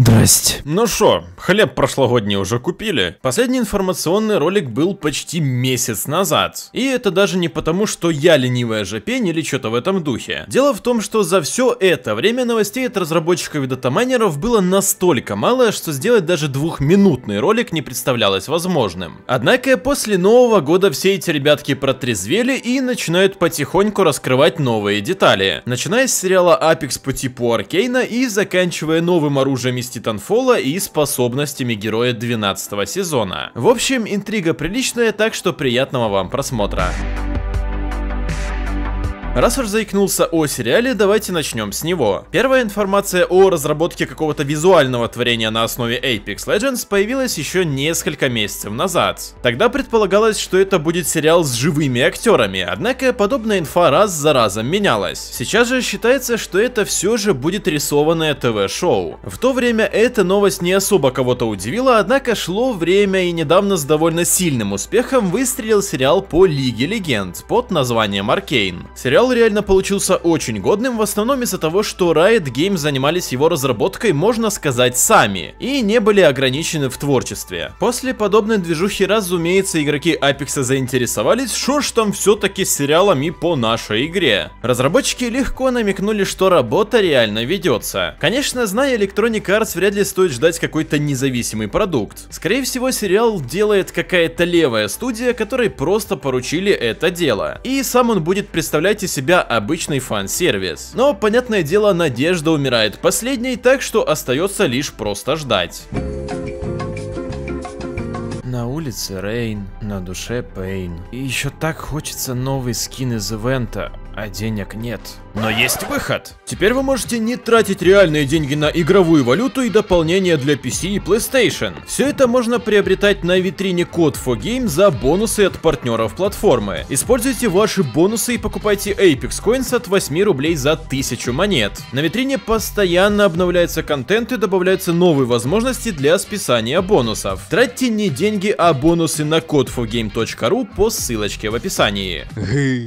Здрасте. Ну что, хлеб прошлогодний уже купили? Последний информационный ролик был почти месяц назад. И это даже не потому, что я ленивая жопень или что-то в этом духе. Дело в том, что за все это время новостей от разработчиков и датамайнеров было настолько мало, что сделать даже двухминутный ролик не представлялось возможным. Однако после нового года все эти ребятки протрезвели и начинают потихоньку раскрывать новые детали. Начиная с сериала Apex по типу Аркейна и заканчивая новым оружием из Титанфола и способностями героя 12 сезона. В общем, интрига приличная, так что приятного вам просмотра. Раз уж заикнулся о сериале, давайте начнем с него. Первая информация о разработке какого-то визуального творения на основе Apex Legends появилась еще несколько месяцев назад. Тогда предполагалось, что это будет сериал с живыми актерами, однако подобная инфа раз за разом менялась. Сейчас же считается, что это все же будет рисованное ТВ-шоу. В то время эта новость не особо кого-то удивила, однако шло время и недавно с довольно сильным успехом выстрелил сериал по Лиге Легенд под названием Аркейн. Сериал Сериал реально получился очень годным, в основном из-за того, что Riot Games занимались его разработкой, можно сказать, сами, и не были ограничены в творчестве. После подобной движухи, разумеется, игроки Apex а заинтересовались, что ж там все-таки с сериалами по нашей игре. Разработчики легко намекнули, что работа реально ведется. Конечно, зная Electronic Arts, вряд ли стоит ждать какой-то независимый продукт. Скорее всего, сериал делает какая-то левая студия, которой просто поручили это дело. И сам он будет представлять из себя обычный фан-сервис. Но, понятное дело, надежда умирает последней, так что остается лишь просто ждать. На улице Рейн, на душе Пейн. И еще так хочется новый скин из ивента, а денег нет. Но есть выход. Теперь вы можете не тратить реальные деньги на игровую валюту и дополнения для PC и PlayStation. Все это можно приобретать на витрине Code 4 Game за бонусы от партнеров платформы. Используйте ваши бонусы и покупайте Apex Coins от 8 рублей за 1000 монет. На витрине постоянно обновляется контент и добавляются новые возможности для списания бонусов. Тратьте не деньги, а бонусы на Code4Game.ru по ссылочке в описании.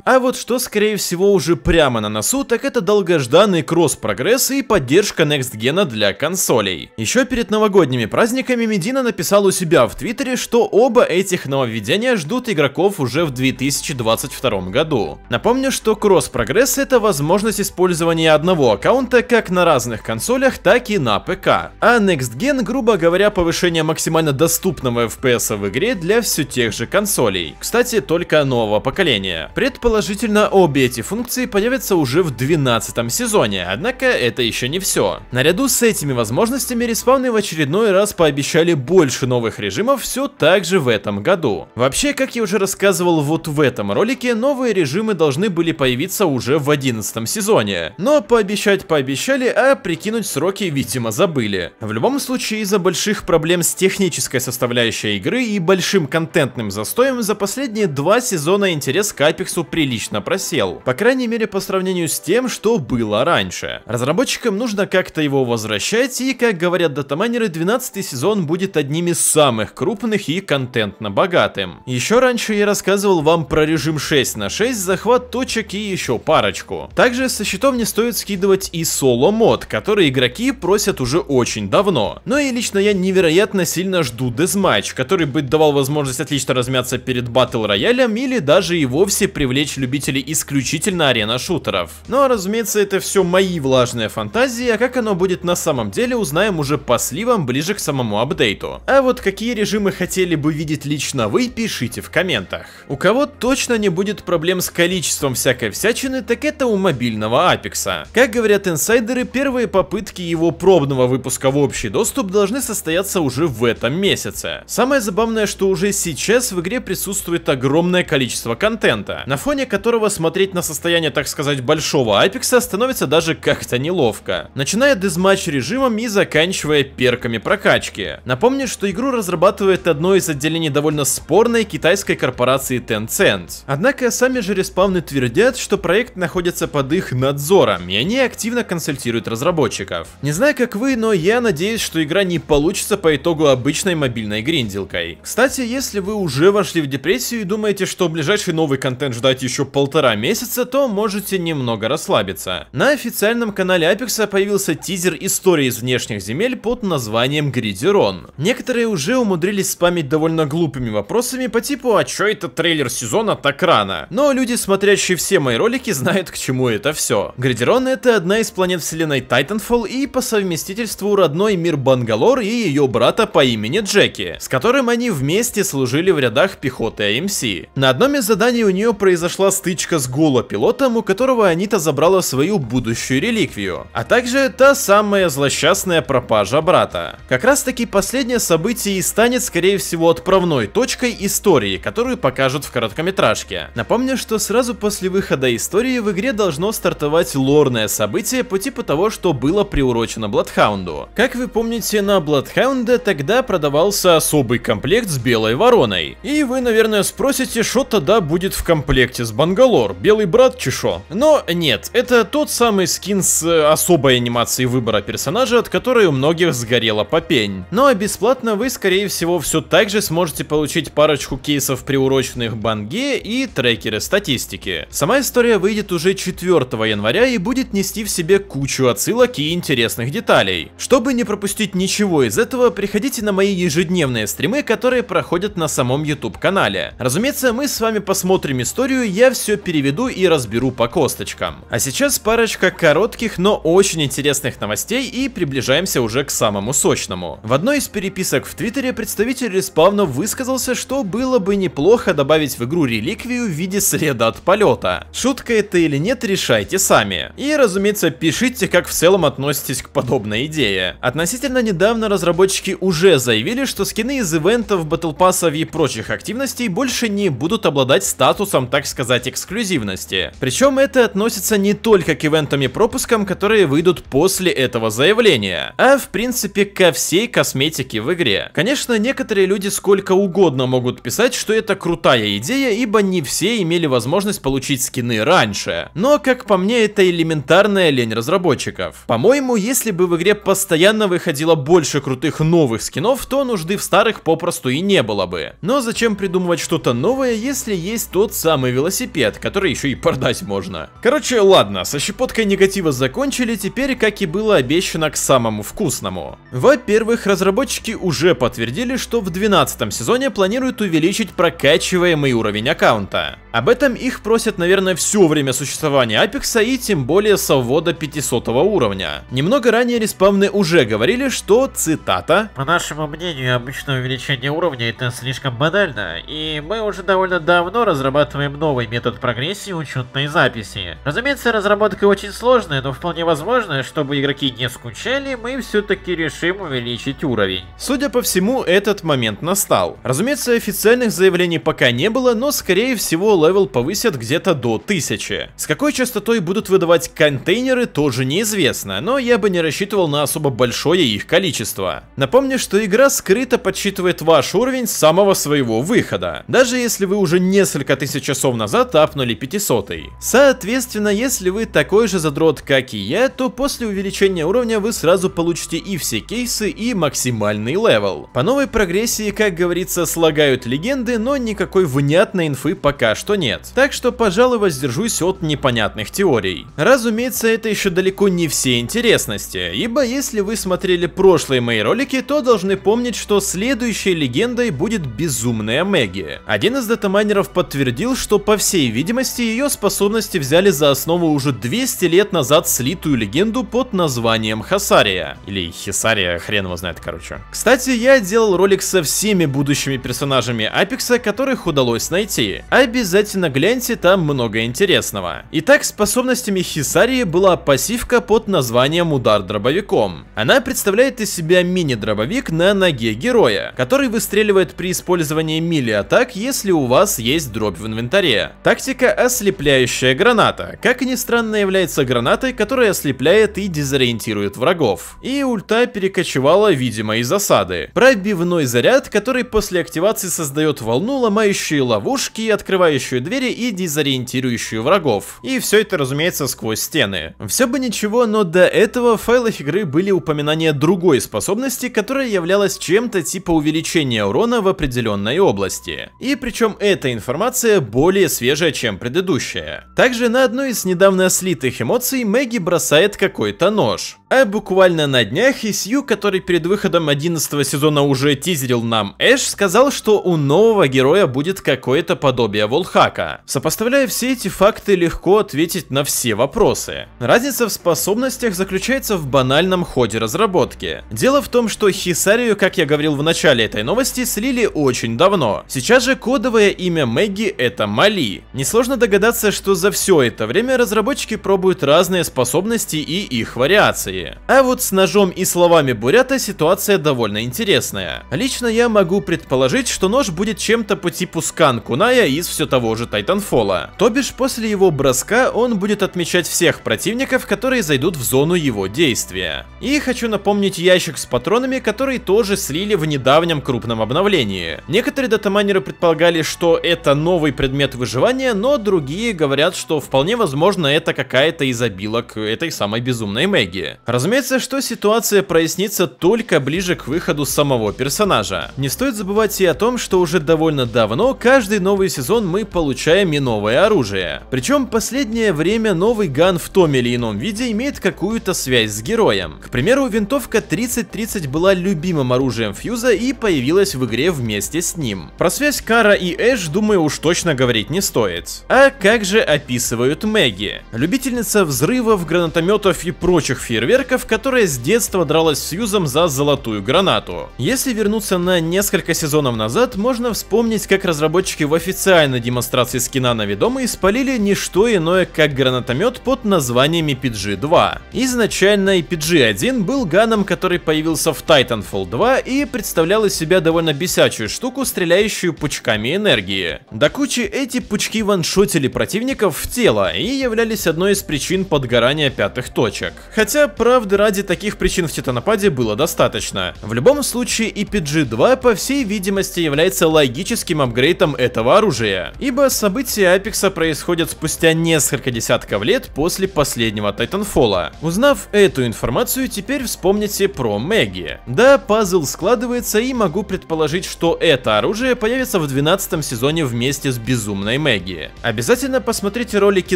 А вот что скорее всего уже прямо на нас концу, так это долгожданный кросс-прогресс и поддержка Next Gen для консолей. Еще перед новогодними праздниками Медина написал у себя в Твиттере, что оба этих нововведения ждут игроков уже в 2022 году. Напомню, что кросс-прогресс это возможность использования одного аккаунта как на разных консолях, так и на ПК. А Next Gen, грубо говоря, повышение максимально доступного FPS в игре для все тех же консолей. Кстати, только нового поколения. Предположительно, обе эти функции появятся уже в 12 сезоне, однако это еще не все. Наряду с этими возможностями респауны в очередной раз пообещали больше новых режимов все так же в этом году. Вообще, как я уже рассказывал вот в этом ролике, новые режимы должны были появиться уже в 11 сезоне. Но пообещать пообещали, а прикинуть сроки, видимо, забыли. В любом случае, из-за больших проблем с технической составляющей игры и большим контентным застоем за последние два сезона интерес к Апексу прилично просел. По крайней мере, по сравнению с тем, что было раньше. Разработчикам нужно как-то его возвращать, и, как говорят датамайнеры, 12 сезон будет одним из самых крупных и контентно богатым. Еще раньше я рассказывал вам про режим 6 на 6, захват точек и еще парочку. Также со счетов не стоит скидывать и соло-мод, который игроки просят уже очень давно. Но ну и лично я невероятно сильно жду дезматч, который бы давал возможность отлично размяться перед батл роялем или даже и вовсе привлечь любителей исключительно арена шутеров. Но, ну, а, разумеется, это все мои влажные фантазии, а как оно будет на самом деле, узнаем уже по сливам ближе к самому апдейту. А вот какие режимы хотели бы видеть лично вы, пишите в комментах. У кого точно не будет проблем с количеством всякой всячины, так это у мобильного Апекса. Как говорят инсайдеры, первые попытки его пробного выпуска в общий доступ должны состояться уже в этом месяце. Самое забавное, что уже сейчас в игре присутствует огромное количество контента, на фоне которого смотреть на состояние, так сказать, большого большого Апекса становится даже как-то неловко. Начиная дезматч режимом и заканчивая перками прокачки. Напомню, что игру разрабатывает одно из отделений довольно спорной китайской корпорации Tencent. Однако сами же респавны твердят, что проект находится под их надзором, и они активно консультируют разработчиков. Не знаю, как вы, но я надеюсь, что игра не получится по итогу обычной мобильной гринделкой. Кстати, если вы уже вошли в депрессию и думаете, что ближайший новый контент ждать еще полтора месяца, то можете немного немного расслабиться. На официальном канале Апекса появился тизер истории из внешних земель под названием Гридерон. Некоторые уже умудрились спамить довольно глупыми вопросами по типу «А чё это трейлер сезона так рано?». Но люди, смотрящие все мои ролики, знают к чему это все. Гридерон это одна из планет вселенной Titanfall и по совместительству родной мир Бангалор и ее брата по имени Джеки, с которым они вместе служили в рядах пехоты АМС. На одном из заданий у нее произошла стычка с Гула-пилотом, у которого они Маргарита забрала свою будущую реликвию, а также та самая злосчастная пропажа брата. Как раз таки последнее событие и станет, скорее всего, отправной точкой истории, которую покажут в короткометражке. Напомню, что сразу после выхода истории в игре должно стартовать лорное событие по типу того, что было приурочено Бладхаунду. Как вы помните, на Бладхаунда тогда продавался особый комплект с Белой Вороной. И вы, наверное, спросите, что тогда будет в комплекте с Бангалор, Белый Брат Чешо. Но нет, это тот самый скин с э, особой анимацией выбора персонажа, от которой у многих сгорела попень. Ну а бесплатно вы, скорее всего, все так же сможете получить парочку кейсов, приуроченных банге и трекеры статистики. Сама история выйдет уже 4 января и будет нести в себе кучу отсылок и интересных деталей. Чтобы не пропустить ничего из этого, приходите на мои ежедневные стримы, которые проходят на самом YouTube канале. Разумеется, мы с вами посмотрим историю, я все переведу и разберу по косточкам девушкам. А сейчас парочка коротких, но очень интересных новостей и приближаемся уже к самому сочному. В одной из переписок в Твиттере представитель респавна высказался, что было бы неплохо добавить в игру реликвию в виде следа от полета. Шутка это или нет, решайте сами. И, разумеется, пишите, как в целом относитесь к подобной идее. Относительно недавно разработчики уже заявили, что скины из ивентов, батлпассов и прочих активностей больше не будут обладать статусом, так сказать, эксклюзивности. Причем это относится относится не только к ивентам и пропускам, которые выйдут после этого заявления, а в принципе ко всей косметике в игре. Конечно, некоторые люди сколько угодно могут писать, что это крутая идея, ибо не все имели возможность получить скины раньше. Но, как по мне, это элементарная лень разработчиков. По-моему, если бы в игре постоянно выходило больше крутых новых скинов, то нужды в старых попросту и не было бы. Но зачем придумывать что-то новое, если есть тот самый велосипед, который еще и продать можно? Короче, Короче, ладно, со щепоткой негатива закончили, теперь, как и было обещано, к самому вкусному. Во-первых, разработчики уже подтвердили, что в 12 сезоне планируют увеличить прокачиваемый уровень аккаунта. Об этом их просят, наверное, все время существования Апекса и тем более совода 500 уровня. Немного ранее респавны уже говорили, что, цитата, «По нашему мнению, обычное увеличение уровня это слишком банально, и мы уже довольно давно разрабатываем новый метод прогрессии учетной записи. Разумеется, разработка очень сложная, но вполне возможно, чтобы игроки не скучали, мы все-таки решим увеличить уровень. Судя по всему, этот момент настал. Разумеется, официальных заявлений пока не было, но скорее всего левел повысят где-то до 1000. С какой частотой будут выдавать контейнеры, тоже неизвестно, но я бы не рассчитывал на особо большое их количество. Напомню, что игра скрыто подсчитывает ваш уровень с самого своего выхода, даже если вы уже несколько тысяч часов назад апнули 500. -й. Соответственно, Следовательно, если вы такой же задрот, как и я, то после увеличения уровня вы сразу получите и все кейсы, и максимальный левел. По новой прогрессии, как говорится, слагают легенды, но никакой внятной инфы пока что нет. Так что, пожалуй, воздержусь от непонятных теорий. Разумеется, это еще далеко не все интересности, ибо если вы смотрели прошлые мои ролики, то должны помнить, что следующей легендой будет безумная Мэгги. Один из датамайнеров подтвердил, что по всей видимости ее способности взяли за основу уже 200 лет назад слитую легенду под названием Хасария. Или Хисария, хрен его знает, короче. Кстати, я делал ролик со всеми будущими персонажами Апекса, которых удалось найти. Обязательно гляньте, там много интересного. Итак, способностями Хисарии была пассивка под названием Удар дробовиком. Она представляет из себя мини-дробовик на ноге героя, который выстреливает при использовании мили атак, если у вас есть дробь в инвентаре. Тактика ослепляющая граната, как ни странно, является гранатой, которая ослепляет и дезориентирует врагов. И ульта перекочевала, видимо, из осады. Пробивной заряд, который после активации создает волну, ломающую ловушки, открывающую двери и дезориентирующую врагов. И все это, разумеется, сквозь стены. Все бы ничего, но до этого в файлах игры были упоминания другой способности, которая являлась чем-то типа увеличения урона в определенной области. И причем эта информация более свежая, чем предыдущая. Также на одной одной из недавно слитых эмоций Мэгги бросает какой-то нож. А буквально на днях Исью, который перед выходом 11 сезона уже тизерил нам Эш, сказал, что у нового героя будет какое-то подобие волхака. Сопоставляя все эти факты, легко ответить на все вопросы. Разница в способностях заключается в банальном ходе разработки. Дело в том, что Хисарию, как я говорил в начале этой новости, слили очень давно. Сейчас же кодовое имя Мэгги это Мали. Несложно догадаться, что за все это время время разработчики пробуют разные способности и их вариации. А вот с ножом и словами Бурята ситуация довольно интересная. Лично я могу предположить, что нож будет чем-то по типу скан Куная из все того же Тайтанфола. То бишь после его броска он будет отмечать всех противников, которые зайдут в зону его действия. И хочу напомнить ящик с патронами, который тоже слили в недавнем крупном обновлении. Некоторые датамайнеры предполагали, что это новый предмет выживания, но другие говорят, что вполне возможно возможно, это какая-то из обилок этой самой безумной Мэгги. Разумеется, что ситуация прояснится только ближе к выходу самого персонажа. Не стоит забывать и о том, что уже довольно давно каждый новый сезон мы получаем и новое оружие. Причем последнее время новый ган в том или ином виде имеет какую-то связь с героем. К примеру, винтовка 3030 была любимым оружием Фьюза и появилась в игре вместе с ним. Про связь Кара и Эш, думаю, уж точно говорить не стоит. А как же описывают Мэгги, любительница взрывов, гранатометов и прочих фейерверков, которая с детства дралась с Сьюзом за золотую гранату. Если вернуться на несколько сезонов назад, можно вспомнить, как разработчики в официальной демонстрации скина на ведомый спалили не что иное, как гранатомет под названием PG-2. Изначально PG-1 был ганом, который появился в Titanfall 2 и представлял из себя довольно бесячую штуку, стреляющую пучками энергии. До кучи эти пучки ваншотили противников в тело, и являлись одной из причин подгорания пятых точек. Хотя, правды ради, таких причин в Титанопаде было достаточно. В любом случае, EPG-2, по всей видимости, является логическим апгрейдом этого оружия, ибо события Апекса происходят спустя несколько десятков лет после последнего Тайтанфола. Узнав эту информацию, теперь вспомните про Мэгги. Да, пазл складывается, и могу предположить, что это оружие появится в 12 сезоне вместе с Безумной Мэгги. Обязательно посмотрите ролики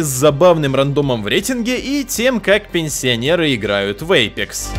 с забавным рандомом в рейтинге и тем, как пенсионеры играют в Apex.